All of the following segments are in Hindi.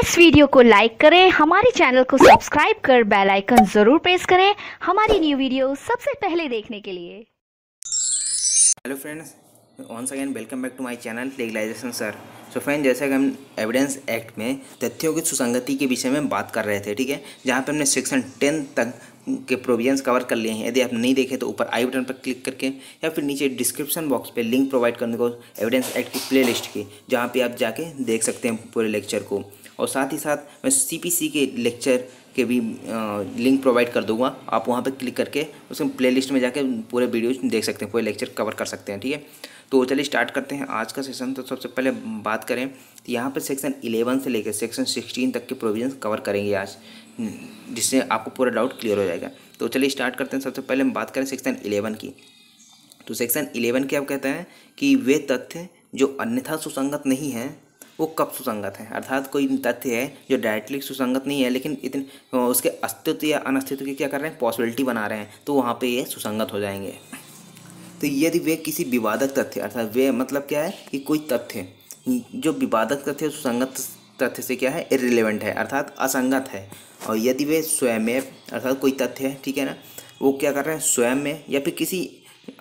इस वीडियो को लाइक करें हमारे चैनल को सब्सक्राइब कर बेल आइकन जरूर प्रेस करें हमारी न्यू वीडियो सबसे पहले देखने के लिए hello friends once again welcome back to my channel legalization sir so friend जैसे कि हम एविडेंस एक्ट में तथ्यों की सुसंगति के विषय में बात कर रहे थे ठीक है जहाँ पर हमने सेक्शन टेन तक के प्रोविजंस कवर कर लिए हैं यदि आप नहीं देखे तो ऊपर आई बटन पर क्लिक करके या फिर नीचे डिस्क्रिप्शन बॉक्स पे लिंक प्रोवाइड करने को एविडेंस एक्ट की प्लेलिस्ट की जहाँ पे आप जाके देख सकते हैं पूरे लेक्चर को और साथ ही साथ मैं सी के लेक्चर के भी लिंक प्रोवाइड कर दूंगा आप वहाँ पर क्लिक करके उसमें प्लेलिस्ट में जाके पूरे वीडियो देख सकते हैं पूरे लेक्चर कवर कर सकते हैं ठीक है तो चलिए स्टार्ट करते हैं आज का सेशन तो सबसे पहले बात करें तो यहाँ पर सेक्शन इलेवन से लेकर सेक्शन सिक्सटीन तक के प्रोविजन कवर करेंगे आज जिससे आपको पूरा डाउट क्लियर हो जाएगा तो चलिए स्टार्ट करते हैं सबसे पहले हम बात करें सेक्शन इलेवन की तो सेक्शन इलेवन क्या कहते हैं कि वे तथ्य जो अन्यथा सुसंगत नहीं हैं वो कब सुसंगत है अर्थात कोई तथ्य है जो डायरेक्टली सुसंगत नहीं है लेकिन इतने उसके अस्तित्व या अनस्तित्व की क्या कर रहे हैं पॉसिबिलिटी बना रहे हैं तो वहाँ पर ये सुसंगत हो जाएंगे तो यदि वे किसी विवादक तथ्य अर्थात वे मतलब क्या है कि कोई तथ्य जो विवादक तथ्य सुसंगत तथ्य से क्या है इरिलेवेंट है अर्थात असंगत है और यदि वे स्वयं में अर्थात कोई तथ्य है ठीक है ना वो क्या कर रहे हैं स्वयं में या फिर किसी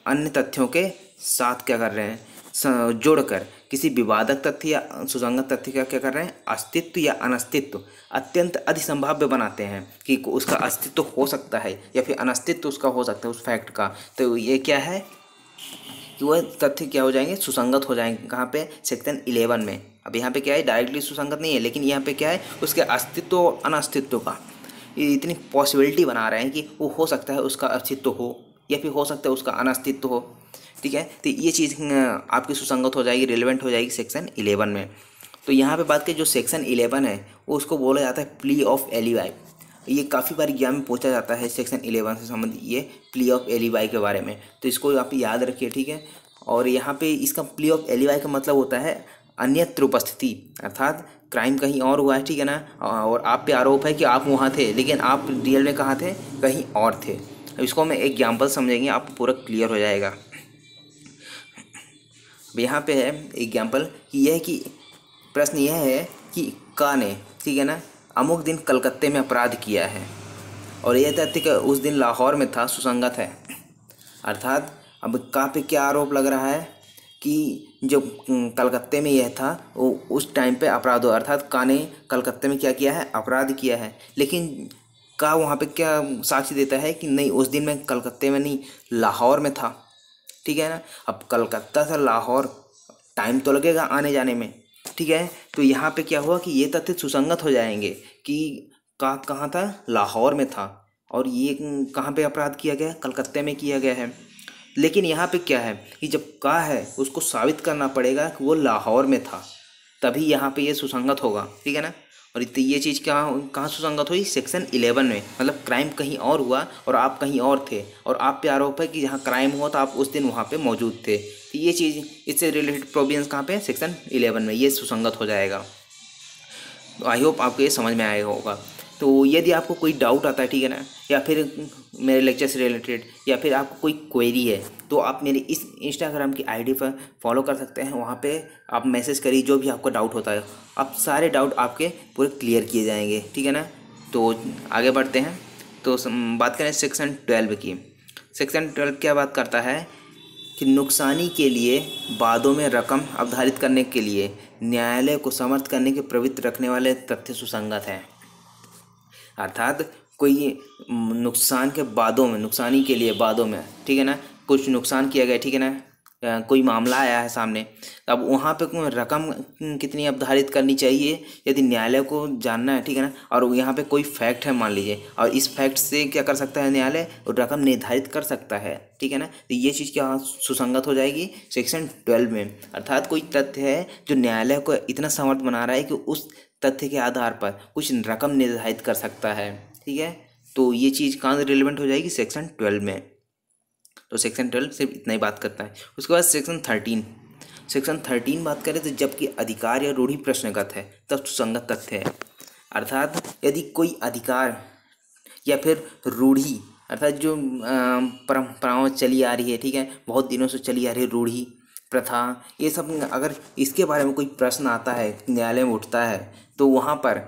अन्य तथ्यों के साथ क्या कर रहे हैं जोड़कर किसी विवादक तथ्य या सुसंगत तथ्य का क्या कर रहे हैं अस्तित्व या अनस्तित्व अत्यंत अधिसंभाव्य बनाते हैं कि उसका अस्तित्व हो सकता है या फिर अनस्तित्व उसका हो सकता है उस फैक्ट का तो ये क्या है कि वह तथ्य क्या हो जाएंगे सुसंगत हो जाएंगे कहाँ पे सेक्शन इलेवन में अब यहाँ पे क्या है डायरेक्टली सुसंगत नहीं है लेकिन यहाँ पे क्या है उसके अस्तित्व और अनस्तित्व का इतनी पॉसिबिलिटी बना रहे हैं कि वो हो सकता है उसका अस्तित्व हो या फिर हो सकता है उसका अनस्तित्व हो ठीक है तो ये चीज़ आपकी सुसंगत हो जाएगी रिलेवेंट हो जाएगी सेक्शन इलेवन में तो यहाँ पे बात करें जो सेक्शन इलेवन है वो उसको बोला जाता है प्ली ऑफ एलीवाई ये काफ़ी बार एग्जाम में पूछा जाता है सेक्शन इलेवन से संबंधित ये प्ली ऑफ एलीवाई के बारे में तो इसको आप याद रखिए ठीक है और यहाँ पे इसका प्ली ऑफ एलिवाई का मतलब होता है अन्यत्र उपस्थिति अर्थात क्राइम कहीं और हुआ है ठीक है ना और आप पे आरोप है कि आप वहाँ थे लेकिन आप रियल में कहाँ थे कहीं और थे इसको हम एग्जाम्पल समझेंगे आपको पूरा क्लियर हो जाएगा यहाँ पे है एग्जाम्पल कि यह कि प्रश्न यह है कि का ने ठीक है ना अमुक दिन कलकत्ते में अपराध किया है और यह तथ्य कि उस दिन लाहौर में था सुसंगत है अर्थात अब का पे क्या आरोप लग रहा है कि जो कलकत्ते में यह था वो उस टाइम पे अपराध हुआ अर्थात का ने कलकत्ते में क्या किया है अपराध किया है लेकिन का वहाँ पे क्या साक्षी देता है कि नहीं उस दिन मैं कलकत्ते में नहीं लाहौर में था ठीक है ना अब कलकत्ता से लाहौर टाइम तो लगेगा आने जाने में ठीक है तो यहाँ पे क्या हुआ कि ये तथ्य सुसंगत हो जाएंगे कि का कहाँ था लाहौर में था और ये कहाँ पे अपराध किया गया कलकत्ते में किया गया है लेकिन यहाँ पे क्या है कि जब का है उसको साबित करना पड़ेगा कि वो लाहौर में था तभी यहाँ पे ये सुसंगत होगा ठीक है ना और ये चीज़ कहाँ कहाँ सुसंगत हुई सेक्शन इलेवन में मतलब क्राइम कहीं और हुआ और आप कहीं और थे और आप पे आरोप है कि जहाँ क्राइम हुआ तो आप उस दिन वहाँ पे मौजूद थे तो ये चीज़ इससे रिलेटेड प्रोविजन कहाँ पे सेक्शन इलेवन में ये सुसंगत हो जाएगा तो आई होप आपको ये समझ में आया होगा तो यदि आपको कोई डाउट आता है ठीक है ना या फिर मेरे लेक्चर से रिलेटेड या फिर आपको कोई क्वेरी है तो आप मेरे इस इंस्टाग्राम की आईडी पर फॉलो कर सकते हैं वहाँ पे आप मैसेज करिए जो भी आपका डाउट होता है आप सारे डाउट आपके पूरे क्लियर किए जाएंगे ठीक है ना तो आगे बढ़ते हैं तो बात करें सेक्शन ट्वेल्व की सेक्शन ट्वेल्व क्या बात करता है कि नुकसानी के लिए बादों में रकम अवधारित करने के लिए न्यायालय को समर्थ करने के प्रवृत्त रखने वाले तथ्य सुसंगत हैं अर्थात कोई नुकसान के बादों में नुकसानी के लिए बादों में ठीक है ना कुछ नुकसान किया गया ठीक है ना कोई मामला आया है सामने अब वहाँ पे रकम कितनी अवधारित करनी चाहिए यदि न्यायालय को जानना है ठीक है ना और यहाँ पे कोई फैक्ट है मान लीजिए और इस फैक्ट से क्या कर सकता है न्यायालय रकम निर्धारित कर सकता है ठीक है ना तो ये चीज़ क्या सुसंगत हो जाएगी सेक्शन ट्वेल्व में अर्थात कोई तथ्य है जो न्यायालय को इतना समर्थ बना रहा है कि उस तथ्य के आधार पर कुछ रकम निर्धारित कर सकता है ठीक है तो ये चीज़ कहाँ से रिलेवेंट हो जाएगी सेक्शन ट्वेल्व में तो सेक्शन ट्वेल्व सिर्फ इतना ही बात करता है उसके बाद सेक्शन थर्टीन सेक्शन थर्टीन बात करें तो जबकि अधिकार या रूढ़ी प्रश्नगत है तब सुसंगत तथ्य है अर्थात यदि कोई अधिकार या फिर रूढ़ी अर्थात जो परंपराओं चली आ रही है ठीक है बहुत दिनों से चली आ रही है रूढ़ी प्रथा ये सब अगर इसके बारे में कोई प्रश्न आता है न्यायालय में उठता है तो वहाँ पर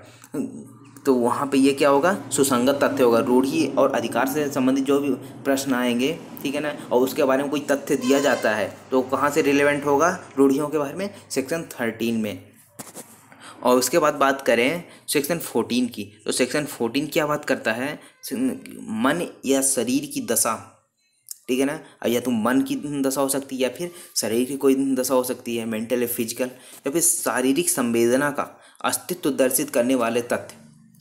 तो वहाँ पे ये क्या होगा सुसंगत तथ्य होगा रूढ़ी और अधिकार से संबंधित जो भी प्रश्न आएंगे ठीक है ना और उसके बारे में कोई तथ्य दिया जाता है तो कहाँ से रिलेवेंट होगा रूढ़ियों के बारे में सेक्शन थर्टीन में और उसके बाद बात करें सेक्शन फोर्टीन की तो सेक्शन फोर्टीन क्या बात करता है मन या शरीर की दशा ठीक है ना अब या तो मन की दशा हो सकती है या फिर शरीर की कोई दशा हो सकती है मेंटल या फिजिकल या फिर शारीरिक संवेदना का अस्तित्व दर्शित करने वाले तथ्य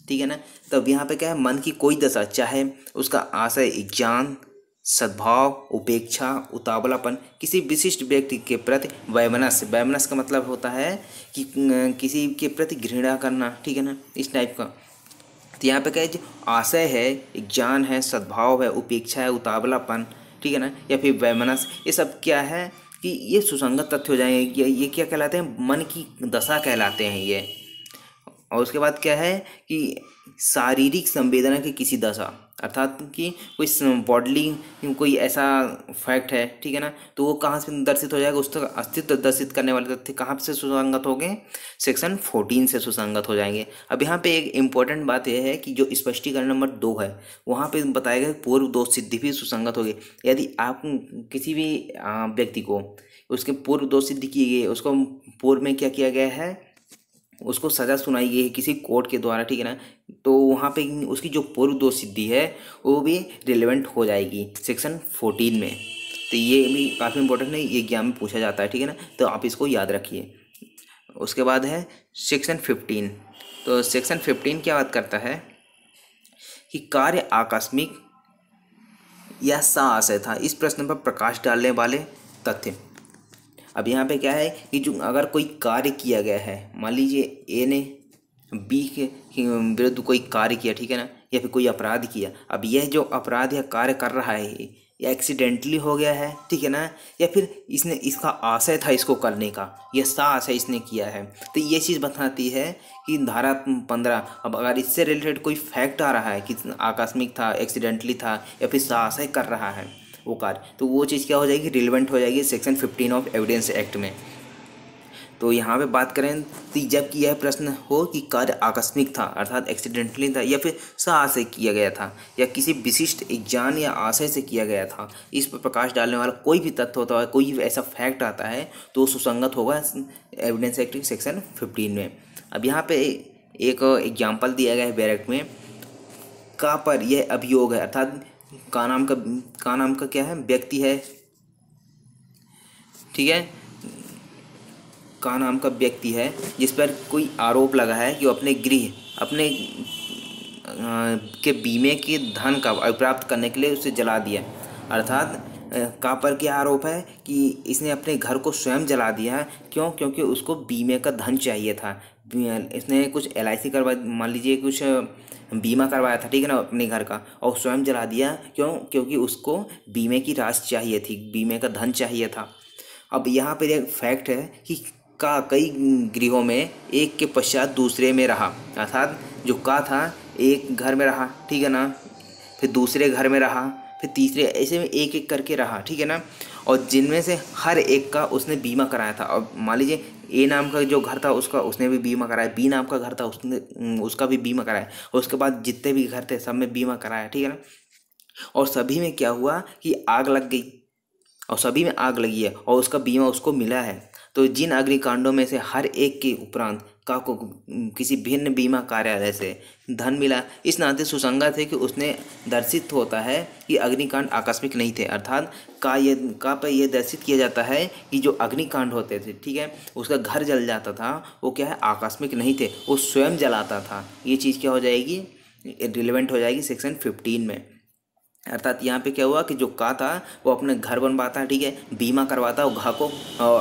ठीक है ना तब यहाँ पे क्या है मन की कोई दशा चाहे उसका आशय ज्ञान सद्भाव उपेक्षा उतावलापन किसी विशिष्ट व्यक्ति के प्रति वैमनस वैमनस का मतलब होता है कि अं, किसी के प्रति घृणा करना ठीक है ना इस टाइप का तो यहाँ पे क्या है जो आशय है ज्ञान है सद्भाव है उपेक्षा है उतावलापन ठीक है ना या फिर वैमनस ये सब क्या है कि ये सुसंगत तथ्य हो जाएंगे ये, ये क्या कहलाते हैं मन की दशा कहलाते हैं ये और उसके बाद क्या है कि शारीरिक संवेदना की किसी दशा अर्थात कि कोई बॉडली कोई ऐसा फैक्ट है ठीक है ना तो वो कहाँ से दर्शित हो जाएगा उस तक अस्तित्व दर्शित करने वाले तथ्य कहाँ से सुसंगत हो गए सेक्शन फोर्टीन से सुसंगत हो जाएंगे अब यहाँ पे एक इम्पॉर्टेंट बात यह है कि जो स्पष्टीकरण नंबर दो है वहाँ पे बताया गया पूर्व दोष सिद्धि भी सुसंगत होगी यदि आप किसी भी व्यक्ति को उसके पूर्व दोष सिद्धि की गई उसको पूर्व में क्या किया गया है उसको सज़ा सुनाई गई है किसी कोर्ट के द्वारा ठीक है ना तो वहाँ पे उसकी जो पूर्व दो सिद्धि है वो भी रिलेवेंट हो जाएगी सेक्शन फोर्टीन में तो ये भी काफ़ी इंपॉर्टेंट है ये ज्ञान में पूछा जाता है ठीक है ना तो आप इसको याद रखिए उसके बाद है सेक्शन फिफ्टीन तो सेक्शन फिफ्टीन क्या बात करता है कि कार्य आकस्मिक या सा आशय था इस प्रश्न पर प्रकाश डालने वाले तथ्य अब यहाँ पे क्या है कि जो अगर कोई कार्य किया गया है मान लीजिए ए ने बी के विरुद्ध कोई कार्य किया ठीक है ना या फिर कोई अपराध किया अब यह जो अपराध या कार्य कर रहा है या एक्सीडेंटली हो गया है ठीक है ना या फिर इसने इसका आशय था इसको करने का यह सा आशय इसने किया है तो ये चीज़ बताती है कि धारा पंद्रह अब अगर इससे रिलेटेड कोई फैक्ट आ रहा है कि आकस्मिक था एक्सीडेंटली था या फिर सा आशय कर रहा है वो कार तो वो चीज़ क्या हो जाएगी रिलेवेंट हो जाएगी section fifteen of evidence act में तो यहाँ पे बात करें तो जबकि यह प्रश्न हो कि कार्य आकस्मिक था अर्थात एक्सीडेंटली था या फिर साहस से किया गया था या किसी विशिष्ट एग्जाम या आशय से किया गया था इस पर प्रकाश डालने वाला कोई भी तथ्य होता है कोई भी ऐसा फैक्ट आता है तो सुसंगत होगा एविडेंस एक्ट सेक्शन फिफ्टीन में अब यहाँ पे एक एग्जाम्पल दिया गया है बैरक में का पर यह अभियोग है अर्थात का नाम का का नाम का क्या है व्यक्ति है ठीक है का नाम का व्यक्ति है जिस पर कोई आरोप लगा है कि वो अपने गृह अपने के बीमे के धन का प्राप्त करने के लिए उसे जला दिया अर्थात का पर क्या आरोप है कि इसने अपने घर को स्वयं जला दिया है क्यों क्योंकि उसको बीमे का धन चाहिए था इसने कुछ एल आई सी करवा मान लीजिए कुछ बीमा करवाया था ठीक है ना अपने घर का और स्वयं जला दिया क्यों क्योंकि उसको बीमे की राशि चाहिए थी बीमे का धन चाहिए था अब यहाँ पर एक फैक्ट है कि का कई गृहों में एक के पश्चात दूसरे में रहा अर्थात जो का था एक घर में रहा ठीक है ना फिर दूसरे घर में रहा फिर तीसरे ऐसे में एक एक करके रहा ठीक है ना और जिनमें से हर एक का उसने बीमा कराया था और मान लीजिए ए नाम का जो घर था उसका उसने भी बीमा कराया बी नाम का घर था उसने उसका भी बीमा कराया और उसके बाद जितने भी घर थे सब में बीमा कराया ठीक है ना और सभी में क्या हुआ कि आग लग गई और सभी में आग लगी है और उसका बीमा उसको मिला है तो जिन अग्निकांडों में से हर एक के उपरांत का को किसी भिन्न बीमा कार्यालय से धन मिला इस नाते सुसंगत है कि उसने दर्शित होता है कि अग्निकांड आकस्मिक नहीं थे अर्थात का ये का पर यह दर्शित किया जाता है कि जो अग्निकांड होते थे ठीक है उसका घर जल जाता था वो क्या है आकस्मिक नहीं थे वो स्वयं जलाता था ये चीज़ क्या हो जाएगी रिलेवेंट हो जाएगी सेक्शन फिफ्टीन में अर्थात यहाँ पे क्या हुआ कि जो का था वो अपने घर बनवाता है ठीक है बीमा करवाता और घा को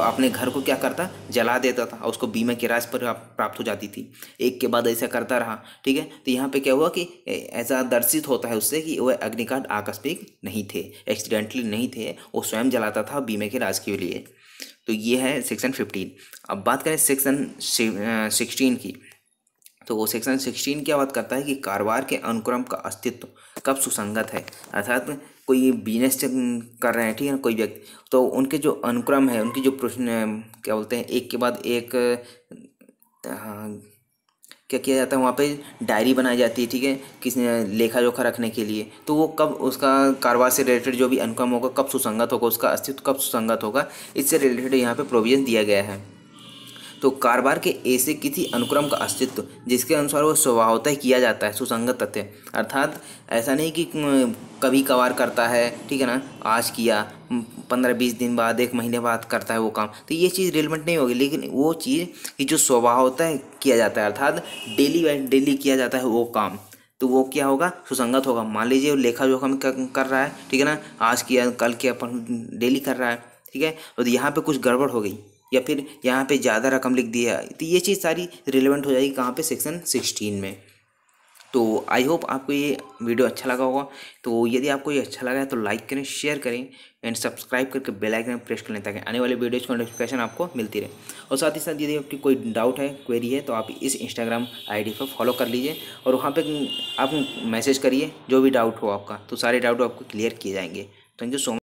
अपने घर को क्या करता जला देता था और उसको बीमा की राशि पर प्राप्त हो जाती थी एक के बाद ऐसा करता रहा ठीक है तो यहाँ पे क्या हुआ कि ऐसा दर्शित होता है उससे कि वह अग्निकांड आकस्मिक नहीं थे एक्सीडेंटली नहीं थे वो स्वयं जलाता था बीमे के राज के लिए तो ये है सेक्शन फिफ्टीन अब बात करें सेक्शन सिक्सटीन की तो वो सेक्शन सिक्सटीन क्या बात करता है कि कारोबार के अनुक्रम का अस्तित्व कब सुसंगत है अर्थात कोई बिजनेस कर रहे हैं ठीक है कोई व्यक्ति तो उनके जो अनुक्रम है उनकी जो प्रश्न क्या बोलते हैं एक के बाद एक हाँ, क्या किया जाता है वहाँ पे डायरी बनाई जाती है ठीक है किसने लेखा जोखा रखने के लिए तो वो कब उसका कारोबार से रिलेटेड जो भी अनुक्रम होगा कब सुसंगत होगा उसका अस्तित्व कब सुसंगत होगा इससे रिलेटेड यहाँ पे प्रोविजन दिया गया है तो कारोबार के ऐसे किसी अनुक्रम का अस्तित्व जिसके अनुसार वो स्वभावतः किया जाता है सुसंगत तथ्य अर्थात ऐसा नहीं कि कभी कभार करता है ठीक है ना आज किया पंद्रह बीस दिन बाद एक महीने बाद करता है वो काम तो ये चीज़ रिलेवेंट नहीं होगी लेकिन वो चीज़ कि जो स्वभाव होता है किया जाता है अर्थात डेली बाई डेली किया जाता है वो काम तो वो क्या होगा सुसंगत होगा मान लीजिए वो लेखा जोखा कर रहा है ठीक है ना आज किया कल किया डेली कर रहा है ठीक है और यहाँ पे कुछ गड़बड़ हो गई या फिर यहाँ पे ज़्यादा रकम लिख दी है तो ये चीज़ सारी रिलेवेंट हो जाएगी कहाँ पे सेक्शन सिक्सटीन में तो आई होप आपको ये वीडियो अच्छा लगा होगा तो यदि आपको ये अच्छा लगा है तो लाइक करें शेयर करें एंड सब्सक्राइब करके बेल आइकन प्रेस कर लें ताकि आने वाले वीडियोज़ का नोटिफिकेशन आपको मिलती रहे और साथ ही साथ यदि आपकी कोई डाउट है क्वेरी है तो आप इस इंस्टाग्राम आईडी पर फॉलो कर लीजिए और वहाँ पर आप मैसेज करिए जो भी डाउट हो आपका तो सारे डाउट आपको क्लियर किए जाएंगे थैंक यू सो मच